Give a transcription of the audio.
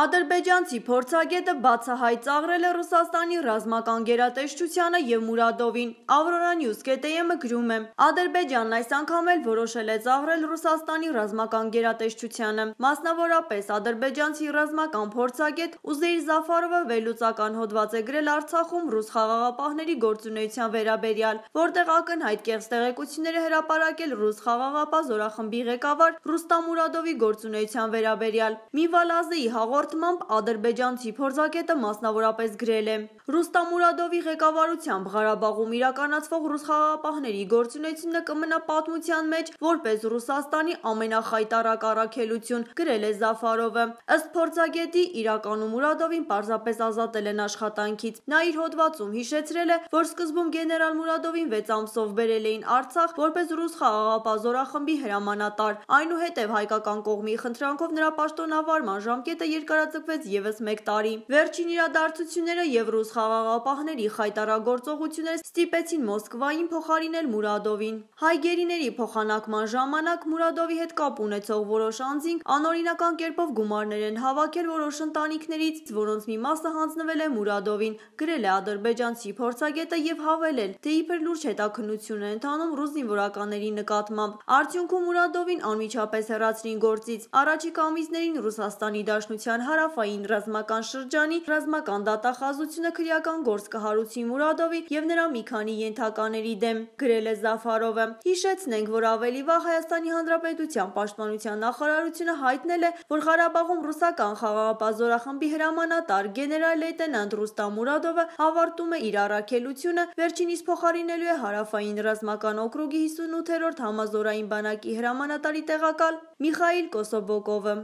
Ադրբեջանցի փորձագետը բացահայտ ծաղրել է Ռուսաստանի ռազմական գերատեսչությանը եւ Մուրադովին։ Aurora News KTM-ը գրում է. Ադրբեջանն այս անգամ էլ որոշել է ծաղրել Ռուսաստանի ռազմական գերատեսչությանը։ Մասնավորապես ադրբեջանցի ռազմական փորձագետ Ուզեյր Զաֆարովը վերլուծական հոդված է գրել Արցախում ռուս խաղաղապահների գործունեության վերաբերյալ, որտեղ ակնհայտ կեղծ տեղեկություններ է հրապարակել ռուս խաղաղապահ զորախմբի ղեկավար Ռուստամ Մուրադովի գործունեության վերաբերյալ։ Միվալազեի հաղոր հաղորդմամբ ադրբեջանցի փորձագետը մասնավորապես գրել է. «Ռուստամ Մուրադովի ղեկավարությամբ Ղարաբաղում իրականացվող ռուս խաղաղապահների գործունեությունը կմնա պատմության մեջ որպես Ռուսաստանի ամենախայտառակ առաքելություն»,- գրել է Զաֆարովը: Ըստ փորձագետի, իրականում Մուրադովին պարզապես ազատել են աշխատանքից: Նա իր հոդվածում հիշեցրել է, որ սկզբում գեներալ Մուրադովին վեց ամսով բերել էին Արցախ՝ որպես ռուս խաղաղապահ զորախմբի հրամանատար, այնուհետև հայկական կողմի խնդրանքով նրա պաշտոնավարման ժամկետը երկար ներկայացվեց ևս 1 տարի։ Վերջին իրադարձությունները եւ ռուս խաղաղապահների խայտարագործողությունները ստիպեցին Մոսկվային փոխարինել Մուրադովին։ Հայ գերիների փոխանակման ժամանակ Մուրադովի հետ կապ ունեցող որոշ անձինք անօրինական կերպով գումարներ են հավաքել որոշ ընտանիքներից, որոնց մի մասը հանձնվել է Մուրադովին, գրել է ադրբեջանցի փորձագետը եւ հավելել, թե իբր լուրջ հետաքննություն է ընթանում ռուս զինվորականների նկատմամբ։ Արդյունքում Մուրադովին անմիջապես հեռացրին գործից։ Առաջիկա ամիսներին Ռուսաստանի Դաշնության Իրան հարավային ռազմական շրջանի ռազմական դատախազությունը քրեական գործ կհարուցի Մուրադովի եւ նրա մի քանի ենթակաների դեմ, գրել է Զաֆարովը։ Հիշեցնենք, որ ավելի վաղ Հայաստանի Հանրապետության Պաշտպանության նախարարությունը հայտնել է, որ Ղարաբաղում ռուսական խաղաղապահ հրամանատար գեներալ լեյտենանտ Ռուստամ Մուրադովը ավարտում է իր առաքելությունը, վերջինիս փոխարինելու է հարավային ռազմական օկրուգի 58-րդ համազորային բանակի հրամանատարի տեղակալ Միխայիլ Կոսոբոկովը։